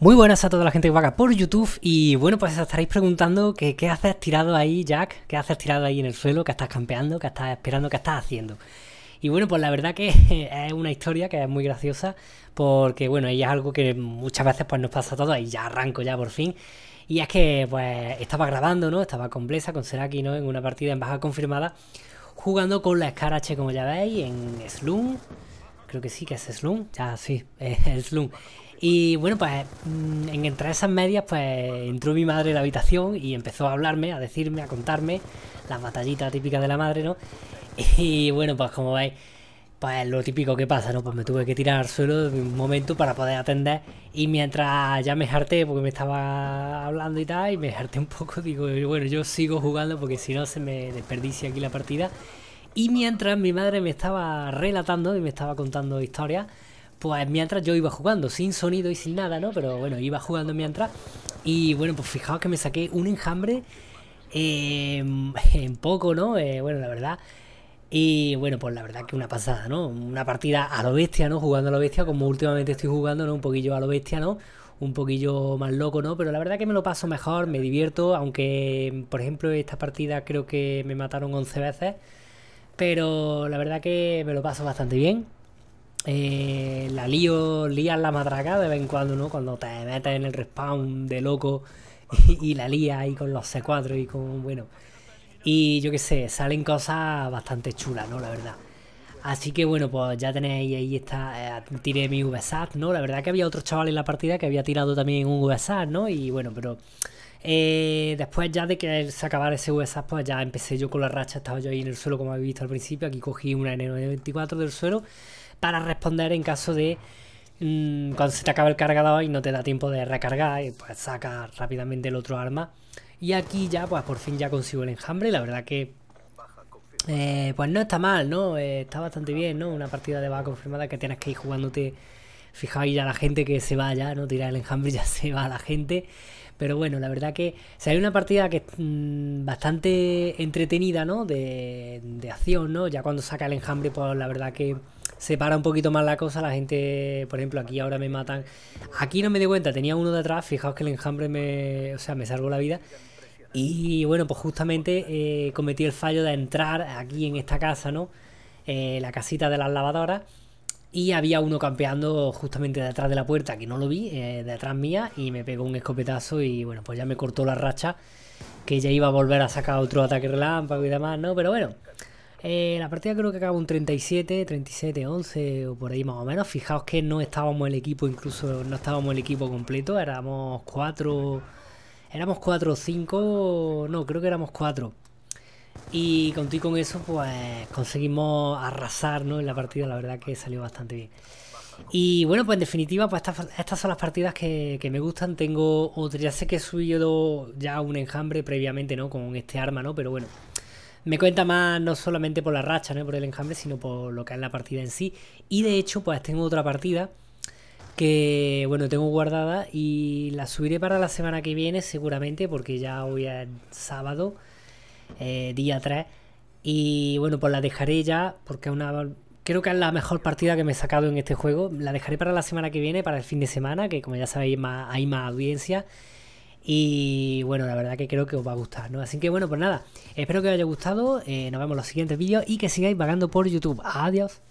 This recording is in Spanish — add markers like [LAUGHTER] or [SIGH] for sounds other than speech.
Muy buenas a toda la gente que va acá por YouTube y bueno, pues estaréis preguntando que qué haces tirado ahí, Jack, qué haces tirado ahí en el suelo, que estás campeando, que estás esperando, qué estás haciendo. Y bueno, pues la verdad que [LAUGHS] es una historia que es muy graciosa porque bueno, ella es algo que muchas veces pues nos pasa a todos y ya arranco ya por fin. Y es que pues estaba grabando, ¿no? Estaba con Blesa, con Seraki, ¿no? En una partida en baja confirmada, jugando con la Scarache, como ya veis, en Slum creo que sí, que es Slum. Ya, sí, es [LAUGHS] Slum. Pues, y bueno, pues mm, en entre esas medias, pues entró mi madre en la habitación y empezó a hablarme, a decirme, a contarme las batallitas típicas de la madre, ¿no? [LAUGHS] Y bueno, pues como veis, pues lo típico que pasa, ¿no? Pues me tuve que tirar al suelo de un momento para poder atender. Y mientras ya me harté, porque me estaba hablando y tal, y me harté un poco, [LAUGHS] digo, bueno, yo sigo jugando porque si no se me desperdicia aquí la partida. Y mientras mi madre me estaba relatando y me estaba contando historias, pues mientras yo iba jugando, sin sonido y sin nada, ¿no? Pero bueno, iba jugando mientras. Y bueno, pues fijaos que me saqué un enjambre eh, en poco, ¿no? Eh, bueno, la verdad. Y bueno, pues la verdad que una pasada, ¿no? Una partida a lo bestia, ¿no? Jugando a lo bestia, como últimamente estoy jugando, ¿no? Un poquillo a lo bestia, ¿no? Un poquillo más loco, ¿no? Pero la verdad que me lo paso mejor, me divierto, aunque, por ejemplo, esta partida creo que me mataron 11 veces. Pero la verdad que me lo paso bastante bien. Eh, la lío, lías la matraca de vez en cuando, ¿no? Cuando te metes en el respawn de loco [LAUGHS] y, la lías ahí con los C4 y con, bueno. Y yo qué sé, salen cosas bastante chulas, ¿no? La verdad. Así que bueno, pues ya tenéis ahí está, eh, tiré mi VSAT, ¿no? La verdad que había otro chaval en la partida que había tirado también un VSAT, ¿no? Y bueno, pero eh, después ya de que se acabara ese USA, pues ya empecé yo con la racha, estaba yo ahí en el suelo como habéis visto al principio, aquí cogí una N924 del suelo para responder en caso de mm, cuando se te acaba el cargador y no te da tiempo de recargar, y eh, pues saca rápidamente el otro arma. Y aquí ya, pues por fin ya consigo el enjambre, la verdad que... Eh, pues no está mal, ¿no? Eh, está bastante bien, ¿no? Una partida de baja confirmada que tienes que ir jugándote Fijaos ya la gente que se va ya, ¿no? Tirar el enjambre ya [LAUGHS] se va la gente. Pero bueno, la verdad que o hay una partida que es mm, bastante entretenida, ¿no? De, acción, ¿no? Ya cuando saca el enjambre, pues la verdad que se para un poquito más la cosa. La gente, por ejemplo, aquí ahora me matan. Aquí no me di cuenta, tenía uno de atrás. Fijaos que el enjambre me, o sea, me salvó la vida. Y bueno, pues justamente eh, cometí el fallo de entrar aquí en esta casa, ¿no? Eh, la casita de las lavadoras y había uno campeando justamente detrás de la puerta, que no lo vi, eh, de mía, y me pegó un escopetazo y bueno, pues ya me cortó la racha, que ya iba a volver a sacar otro ataque relámpago y demás, ¿no? Pero bueno, eh, la partida creo que acaba un 37, 37, 11 o por ahí más o menos. Fijaos que no estábamos el equipo, incluso no estábamos el equipo completo, éramos cuatro, éramos cuatro o cinco, no, creo que éramos cuatro. Y con contigo con eso, pues conseguimos arrasar en la partida, la verdad que salió bastante bien. Y bueno, pues en definitiva, pues estas, son las partidas que, que, me gustan. Tengo otra, ya sé que he subido ya un enjambre previamente, ¿no? Con este arma, ¿no? Pero bueno, me cuenta más no solamente por la racha, ¿no? Por el enjambre, sino por lo que es la partida en sí. Y de hecho, pues tengo otra partida que, bueno, tengo guardada y la subiré para la semana que viene seguramente, porque ya hoy es sábado. Eh, día 3. Y bueno, pues la dejaré ya porque una... Creo que es la mejor partida que me he sacado en este juego. La dejaré para la semana que viene, para el fin de semana, que como ya sabéis hay más audiencia. Y bueno, la verdad que creo que os va a gustar, ¿no? Así que bueno, pues nada, espero que os haya gustado. Eh, nos vemos en los siguientes vídeos y que sigáis vagando por YouTube. Adiós.